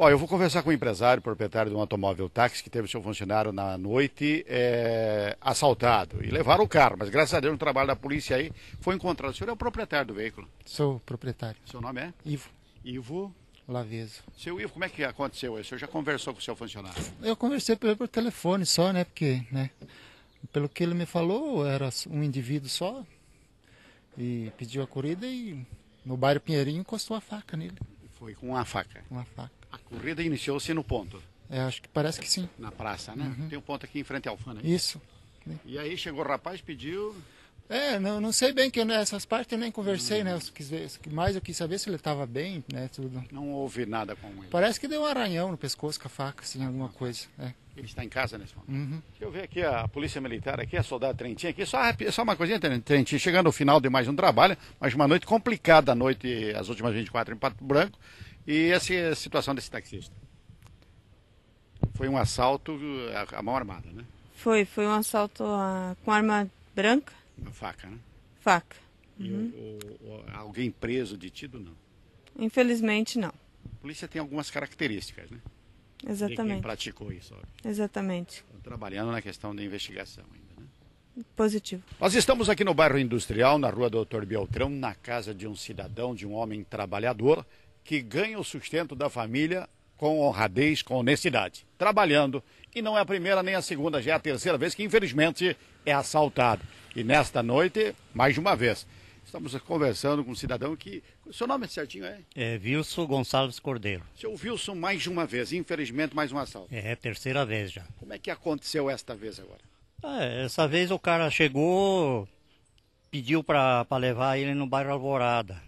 Bom, eu vou conversar com um empresário, proprietário de um automóvel táxi, que teve seu funcionário na noite é, assaltado. E levaram o carro, mas graças a Deus no trabalho da polícia aí foi encontrado. O senhor é o proprietário do veículo? Sou o proprietário. Seu nome é? Ivo. Ivo? Laveso. Seu Ivo, como é que aconteceu isso? O senhor já conversou com o seu funcionário? Eu conversei pelo por telefone só, né? Porque, né? Pelo que ele me falou, era um indivíduo só. E pediu a corrida e no bairro Pinheirinho encostou a faca nele. Foi com uma faca? Uma faca corrida iniciou-se no ponto. É, acho que parece que sim. Na praça, né? Uhum. Tem um ponto aqui em frente à Alfana. Isso. E aí chegou o rapaz, pediu. É, não, não sei bem que nessas né, partes eu nem conversei, hum. né? mais eu quis saber se ele estava bem, né? Tudo. Não houve nada com ele. Parece que deu um arranhão no pescoço com a faca, assim, alguma coisa. É. Ele está em casa nesse momento. Uhum. Deixa eu ver aqui a Polícia Militar, aqui a Soldado Trentinha, aqui só, só uma coisinha, Trentinha, chegando ao final de mais um trabalho, mais uma noite complicada, a noite, as últimas 24 em Pato Branco, e essa situação desse taxista? Foi um assalto à mão armada, né? Foi, foi um assalto a, com arma branca. Uma faca, né? Faca. Uhum. E, alguém preso, detido, não? Infelizmente, não. A polícia tem algumas características, né? Exatamente. De quem praticou isso. Óbvio. Exatamente. Estão trabalhando na questão da investigação ainda, né? Positivo. Nós estamos aqui no bairro Industrial, na rua Doutor Beltrão, na casa de um cidadão, de um homem trabalhador, que ganha o sustento da família com honradez, com honestidade, trabalhando. E não é a primeira nem a segunda, já é a terceira vez que, infelizmente, é assaltado. E nesta noite, mais uma vez. Estamos conversando com um cidadão que. Seu nome é certinho é? É Wilson Gonçalves Cordeiro. Seu Wilson, mais uma vez, infelizmente, mais um assalto. É, terceira vez já. Como é que aconteceu esta vez agora? É, essa vez o cara chegou, pediu para levar ele no bairro Alvorada.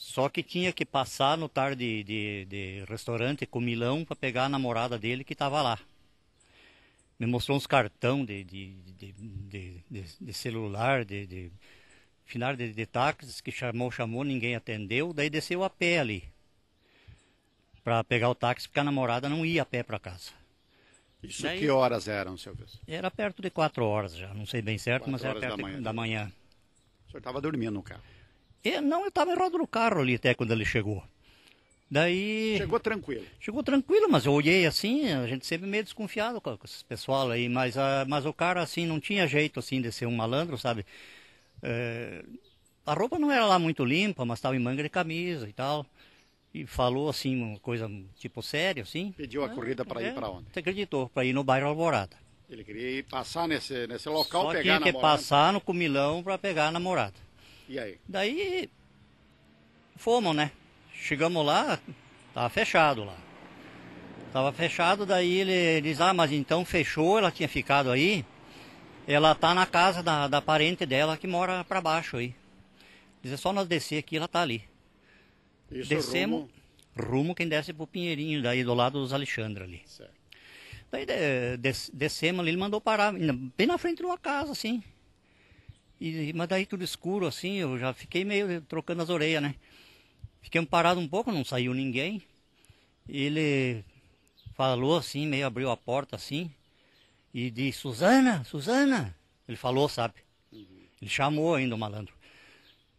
Só que tinha que passar no tarde de, de restaurante com Milão para pegar a namorada dele que estava lá. Me mostrou uns cartão de, de, de, de celular, de, final de, de táxis que chamou, chamou, ninguém atendeu, daí desceu a pé ali. para pegar o táxi, porque a namorada não ia a pé para casa. Isso daí, que horas eram, seu Wilson? Era perto de 4 horas já, não sei bem certo, mas era perto da manhã. Da né? manhã. O senhor estava dormindo no carro? Eu, é, não, eu estava enrolado no carro ali até quando ele chegou. Daí. Chegou tranquilo. Chegou tranquilo, mas eu olhei assim, a gente sempre meio desconfiado com, com esse pessoal aí, mas, a, mas o cara assim não tinha jeito assim de ser um malandro, sabe? É, a roupa não era lá muito limpa, mas estava em manga de camisa e tal. E falou assim, uma coisa tipo sério, assim. Pediu a ah, é, corrida para é, ir para onde? Você acreditou, para ir no bairro Alvorada. Ele queria ir passar nesse, nesse local, Só pegar a namorada. Tinha que passar no comilão para pegar a namorada. E aí? Daí fomos, né? Chegamos lá, tava fechado lá. Tava fechado, daí ele diz, ah, mas então fechou, ela tinha ficado aí. Ela tá na casa da, da parente dela que mora para baixo aí. Diz, é só nós descer aqui, ela tá ali. Isso Descemos, rumo... rumo quem desce pro Pinheirinho, daí do lado dos Alexandre ali. Certo. Daí des, descemos ali, ele mandou parar, bem na frente de uma casa, assim. E, mas daí tudo escuro, assim, eu já fiquei meio trocando as orelhas, né? Fiquei parado um pouco, não saiu ninguém. Ele falou assim, meio abriu a porta assim, e disse, Suzana, Suzana. Ele falou, sabe? Uhum. Ele chamou ainda o malandro.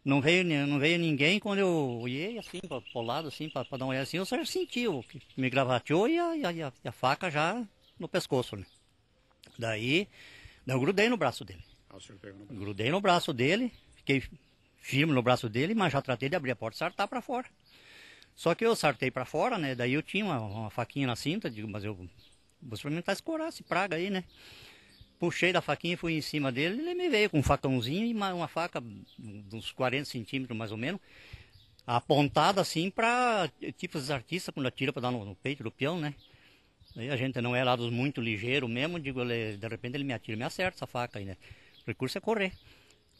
Não veio, né, não veio ninguém, quando eu olhei assim, para o lado, assim, para dar uma olhada assim, eu só senti o que me gravateou e a, e, a, e a faca já no pescoço, né? Daí, eu grudei no braço dele. Ah, o senhor pegou no braço. Grudei no braço dele, fiquei firme no braço dele, mas já tratei de abrir a porta e sartar para fora. Só que eu sartei para fora, né? Daí eu tinha uma, uma faquinha na cinta, digo, mas eu vou experimentar escorar esse praga aí, né? Puxei da faquinha, fui em cima dele, ele me veio com um facãozinho e uma, uma faca de uns 40 centímetros mais ou menos, apontada assim para tipo os artistas quando atira para dar no, no, peito do peão, né? a gente não é lá dos muito ligeiro mesmo, digo, ele, de repente ele me atira, me acerta essa faca aí, né? O recurso é correr.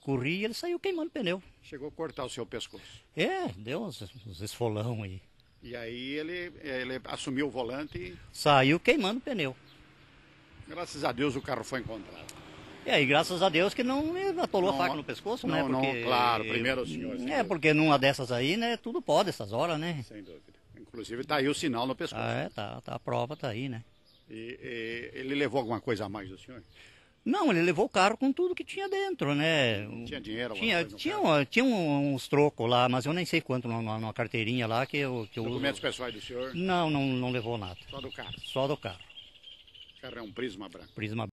Corri e ele saiu queimando pneu. Chegou a cortar o seu pescoço. É, deu uns, uns esfolão aí. E aí ele, ele assumiu o volante e... Saiu queimando pneu. Graças a Deus o carro foi encontrado. É, e graças a Deus que não atolou não, a faca no pescoço, né? não, né? Porque, não, claro, primeiro o senhor. É, dúvida. Né? porque numa dessas aí, né, tudo pode essas horas, né? Sem dúvida. Inclusive tá aí o sinal no pescoço. Ah, é, tá, tá, a prova tá aí, né? E, e ele levou alguma coisa a mais do senhor? Não, ele levou o carro com tudo que tinha dentro, né? Tinha dinheiro lá? Tinha, um, tinha uns trocos lá, mas eu nem sei quanto numa, numa carteirinha lá que eu. Que Documentos eu... pessoais do senhor? Não, não, não levou nada. Só do carro? Só do carro. O carro é um prisma branco. Prisma